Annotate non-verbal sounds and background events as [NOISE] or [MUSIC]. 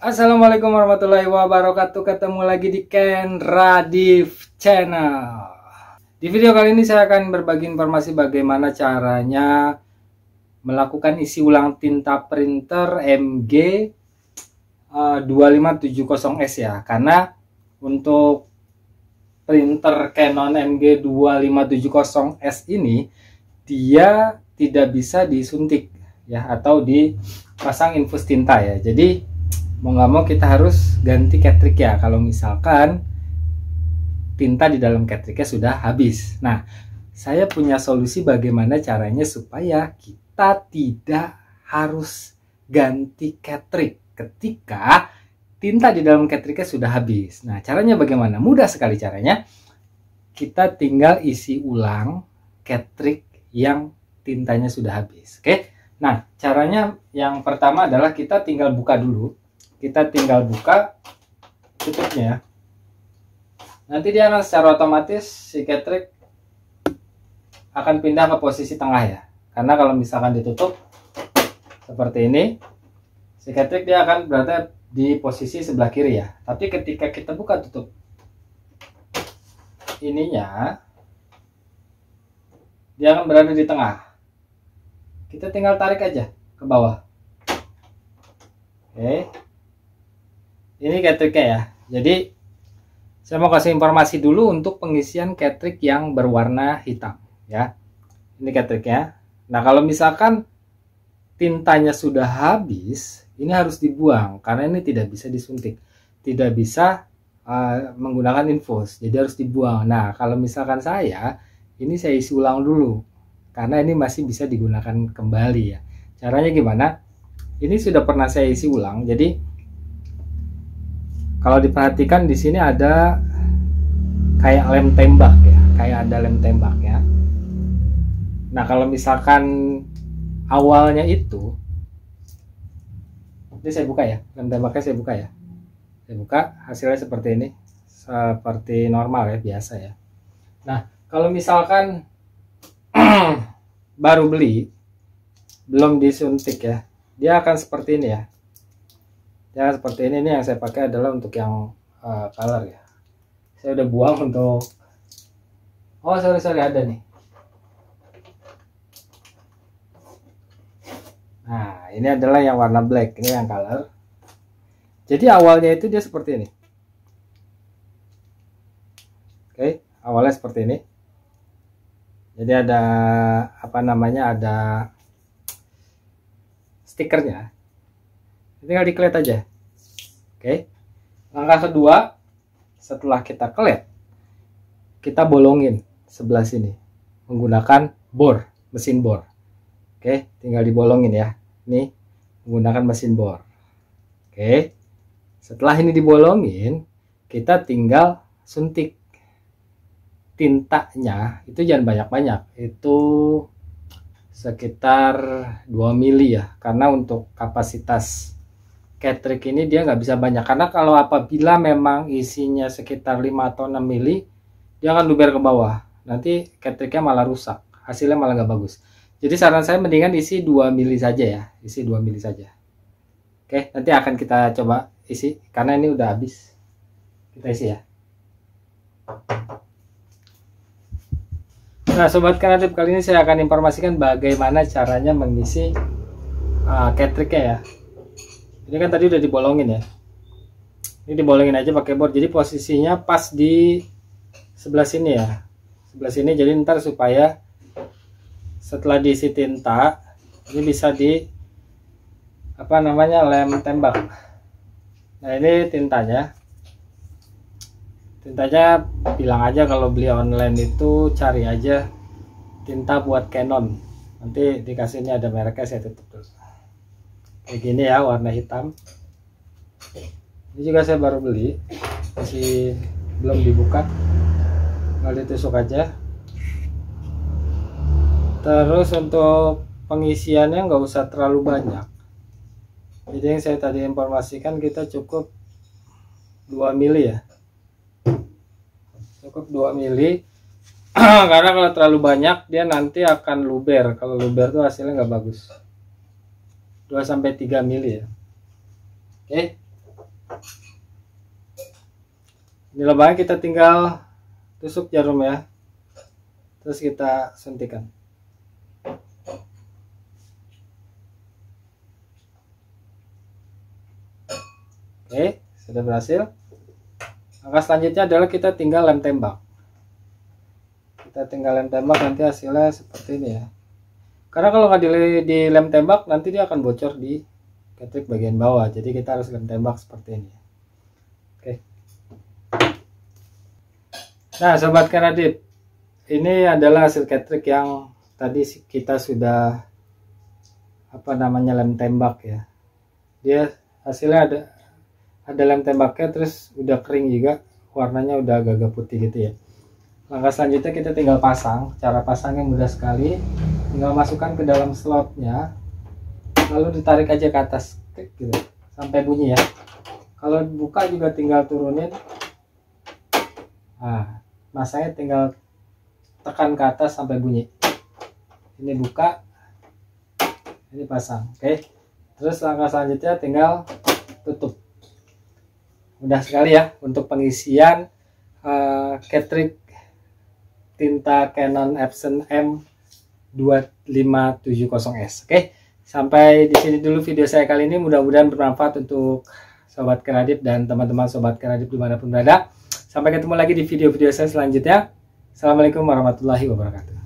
Assalamualaikum warahmatullahi wabarakatuh Ketemu lagi di Ken Radif Channel Di video kali ini saya akan berbagi informasi bagaimana caranya Melakukan isi ulang tinta printer MG 2570S eh, ya Karena untuk printer Canon MG 2570S ini Dia tidak bisa disuntik ya Atau dipasang infus tinta ya Jadi mau nggak mau kita harus ganti catrik ya kalau misalkan tinta di dalam catriknya sudah habis. Nah, saya punya solusi bagaimana caranya supaya kita tidak harus ganti catrik ketika tinta di dalam catriknya sudah habis. Nah, caranya bagaimana? Mudah sekali caranya. Kita tinggal isi ulang catrik yang tintanya sudah habis. Oke. Nah, caranya yang pertama adalah kita tinggal buka dulu kita tinggal buka tutupnya ya nanti dia akan secara otomatis si ketrik akan pindah ke posisi tengah ya karena kalau misalkan ditutup seperti ini si ketrik dia akan berada di posisi sebelah kiri ya tapi ketika kita buka tutup ininya dia akan berada di tengah kita tinggal tarik aja ke bawah oke ini catricknya ya jadi saya mau kasih informasi dulu untuk pengisian catrick yang berwarna hitam ya ini catricknya nah kalau misalkan tintanya sudah habis ini harus dibuang karena ini tidak bisa disuntik tidak bisa uh, menggunakan infus jadi harus dibuang nah kalau misalkan saya ini saya isi ulang dulu karena ini masih bisa digunakan kembali ya caranya gimana ini sudah pernah saya isi ulang jadi kalau diperhatikan di sini ada kayak lem tembak ya kayak ada lem tembak ya nah kalau misalkan awalnya itu ini saya buka ya lem tembaknya saya buka ya saya buka hasilnya seperti ini seperti normal ya biasa ya nah kalau misalkan [CLEARS THROAT] baru beli belum disuntik ya dia akan seperti ini ya ya seperti ini ini yang saya pakai adalah untuk yang uh, color ya saya udah buang untuk oh sorry sorry ada nih nah ini adalah yang warna black ini yang color jadi awalnya itu dia seperti ini oke awalnya seperti ini jadi ada apa namanya ada stikernya tinggal diklet aja oke langkah kedua setelah kita klet kita bolongin sebelah sini menggunakan bor mesin bor oke tinggal dibolongin ya ini menggunakan mesin bor oke setelah ini dibolongin kita tinggal suntik tintanya itu jangan banyak-banyak itu sekitar 2 mili ya karena untuk kapasitas Catrick ini dia nggak bisa banyak karena kalau apabila memang isinya sekitar 5 atau 6 mili dia akan luber ke bawah nanti Catricknya malah rusak hasilnya malah nggak bagus jadi saran saya mendingan isi 2 mili saja ya isi 2 mili saja oke nanti akan kita coba isi karena ini udah habis kita isi ya Nah sobat kreatif kali ini saya akan informasikan bagaimana caranya mengisi uh, catricknya ya ini kan tadi udah dibolongin ya ini dibolongin aja pakai bor jadi posisinya pas di sebelah sini ya sebelah sini jadi ntar supaya setelah diisi tinta ini bisa di apa namanya lem tembak nah ini tintanya tintanya bilang aja kalau beli online itu cari aja tinta buat Canon nanti dikasihnya ada mereknya saya tutup dulu Begini ya warna hitam ini juga saya baru beli masih belum dibuka tinggal ditusuk aja terus untuk pengisiannya nggak usah terlalu banyak jadi yang saya tadi informasikan kita cukup 2 mili ya cukup 2 mili [CLEARS THROAT] karena kalau terlalu banyak dia nanti akan luber kalau luber tuh hasilnya nggak bagus 2 sampai 3 mili ya. Oke. Okay. Ini lubangnya kita tinggal tusuk jarum ya. Terus kita suntikan. Oke, sudah berhasil. Langkah selanjutnya adalah kita tinggal lem tembak. Kita tinggal lem tembak nanti hasilnya seperti ini ya karena kalau nggak di, lem tembak nanti dia akan bocor di ketrik bagian bawah jadi kita harus lem tembak seperti ini oke nah sobat keradit ini adalah hasil ketrik yang tadi kita sudah apa namanya lem tembak ya dia hasilnya ada ada lem tembaknya terus udah kering juga warnanya udah agak-agak putih gitu ya langkah selanjutnya kita tinggal pasang cara pasangnya mudah sekali tinggal masukkan ke dalam slotnya lalu ditarik aja ke atas gitu sampai bunyi ya kalau buka juga tinggal turunin nah masanya tinggal tekan ke atas sampai bunyi ini buka ini pasang oke okay. terus langkah selanjutnya tinggal tutup mudah sekali ya untuk pengisian uh, eh, Catrick tinta Canon Epson M 2570S. Oke, sampai di sini dulu video saya kali ini. Mudah-mudahan bermanfaat untuk Sobat kreatif dan teman-teman Sobat kreatif dimanapun berada. Sampai ketemu lagi di video-video saya selanjutnya. Assalamualaikum warahmatullahi wabarakatuh.